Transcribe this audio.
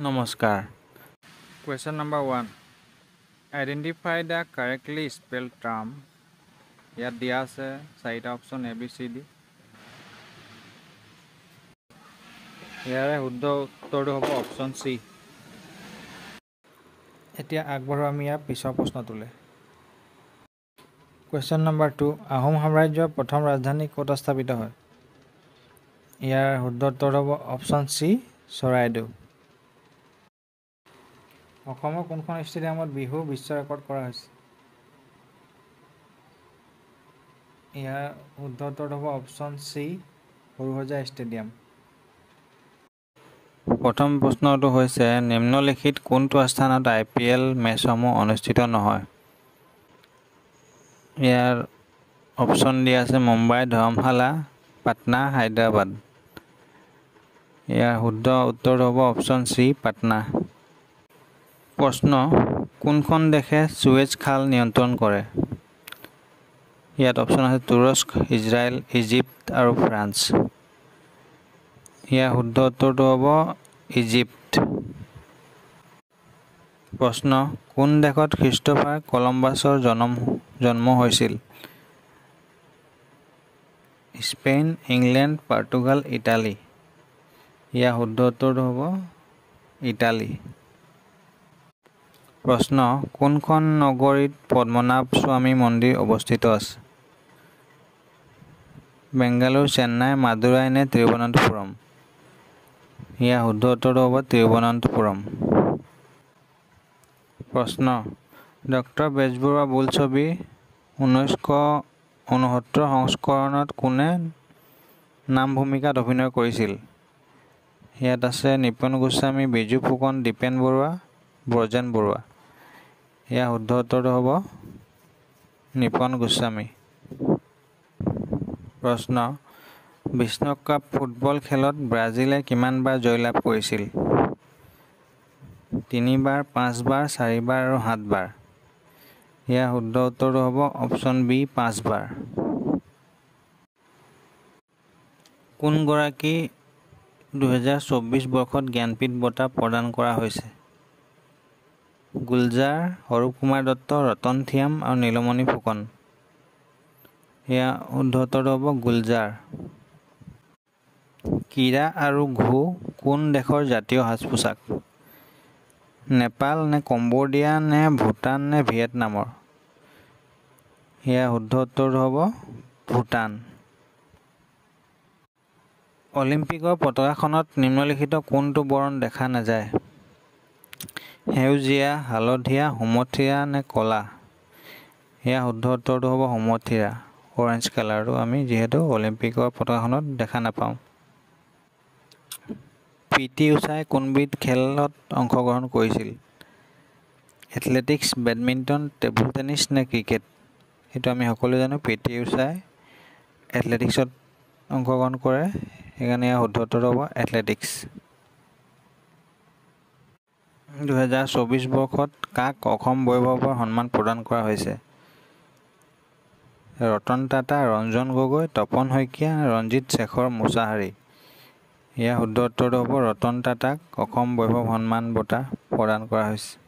নমস্কাৰ question number one identify the correctly spell term ইয়াত দিয়া আছে চাৰিটা option A B C D ইয়াৰে শুদ্ধ উত্তৰটো হ'ব অপশ্যন চি এতিয়া আগবঢ়োঁ আমি ইয়াৰ পিছৰ প্ৰশ্নটোলৈ কুৱেশ্যন নম্বৰ টু আহোম সাম্ৰাজ্যৰ প্ৰথম ৰাজধানী ক'ত স্থাপিত হয় ইয়াৰ শুদ্ধ উত্তৰটো হ'ব অপশ্যন চি চৰাইদেউ অসমৰ কোনখন ষ্টেডিয়ামত বিহু বিশ্ব ৰেকৰ্ড কৰা হৈছে ইয়াৰ শুদ্ধ উত্তৰটো হ'ব অপশ্যন চি সৰুসজা ষ্টেডিয়াম প্ৰথম প্ৰশ্নটো হৈছে নিম্নলিখিত কোনটো স্থানত আই পি এল মেচসমূহ অনুষ্ঠিত নহয় ইয়াৰ অপশ্যন দিয়া আছে মুম্বাই ধৰ্মশালা পাটনা হায়দৰাবাদ ইয়াৰ শুদ্ধ উত্তৰটো হ'ব অপশ্যন চি পাটনা প্ৰশ্ন কোনখন দেশে চুৱেজ খাল নিয়ন্ত্ৰণ কৰে ইয়াত অপশ্যন আছে তুৰস্ক ইজৰাইল ইজিপ্ত আৰু ফ্ৰান্স ইয়াৰ শুদ্ধ উত্তৰটো হ'ব ইজিপ্ত প্ৰশ্ন কোন দেশত খ্ৰীষ্টফাৰ কলম্বাছৰ জনম জন্ম হৈছিল স্পেইন ইংলেণ্ড পৰ্তুগাল ইটালী ইয়াৰ শুদ্ধ উত্তৰটো হ'ব ইটালী প্ৰশ্ন কোনখন নগৰীত পদ্মনাভ স্বামী মন্দিৰ অৱস্থিত আছে বেংগালোৰ চেন্নাই মাদুৰাই নে তিৰুৱনন্তপুৰম ইয়াৰ শুদ্ধ উত্তৰটো হ'ব তিৰুৱনন্তপুৰম প্ৰশ্ন ডক্টৰ বেজবৰুৱা বোলছবি ঊনৈছশ ঊনসত্তৰ সংস্কৰণত কোনে নাম ভূমিকাত অভিনয় কৰিছিল ইয়াত আছে নিপন গোস্বামী বিজু ফুকন দীপেন বৰুৱা ব্ৰজেন বৰুৱা এয়া শুদ্ধ উত্তৰটো হ'ব নিপন গোস্বামী প্ৰশ্ন বিষ্ণুকাপ ফুটবল খেলত ব্ৰাজিলে কিমানবাৰ জয়লাভ কৰিছিল তিনিবাৰ পাঁচবাৰ চাৰিবাৰ আৰু সাতবাৰ এয়া শুদ্ধ উত্তৰটো হ'ব অপশ্যন বি পাঁচবাৰ কোনগৰাকী দুহেজাৰ চৌবিছ বৰ্ষত জ্ঞানপীঠ বঁটা প্ৰদান কৰা হৈছে গুলজাৰ অৰূপ কুমাৰ দত্ত ৰতন থিয়াম আৰু নীলমণি ফুকন সেয়া উদ্ধতৰ হ'ব গুলজাৰ কীৰা আৰু ঘো কোন দেশৰ জাতীয় সাজ পোছাক নেপাল নে কম্বোডিয়া নে ভূটান নে ভিয়েটনামৰ সেয়া শুদ্ধ উত্তৰ হ'ব ভূটান অলিম্পিকৰ পতাকাখনত নিম্নলিখিত কোনটো বৰণ দেখা নাযায় সেউজীয়া হালধীয়া সুমথিৰা নে ক'লা সেয়া শুদ্ধ উত্তৰটো হ'ব সুমথিৰা অৰেঞ্জ কালাৰটো আমি যিহেতু অলিম্পিকৰ পতাখনত দেখা নাপাওঁ পি টি উষাই কোনবিধ খেলত অংশগ্ৰহণ কৰিছিল এথলেটিক্স বেডমিণ্টন টেবুল টেনিছ নে ক্ৰিকেট সেইটো আমি সকলোৱে জানো পি টি উষাই এথলেটিক্সত অংশগ্ৰহণ কৰে সেইকাৰণে ইয়াৰ শুদ্ধ উত্তৰটো হ'ব এথলেটিক্স দুহেজাৰ চৌবিছ বৰ্ষত কাক অসম বৈভৱৰ সন্মান প্ৰদান কৰা হৈছে ৰতন টাটা ৰঞ্জন গগৈ তপন শইকীয়া ৰঞ্জিত শেখৰ মুছাহাৰী ইয়াৰ শুদ্ধ উত্তৰটো হ'ব ৰতন টাটাক অসম বৈভৱ সন্মান বঁটা প্ৰদান কৰা হৈছে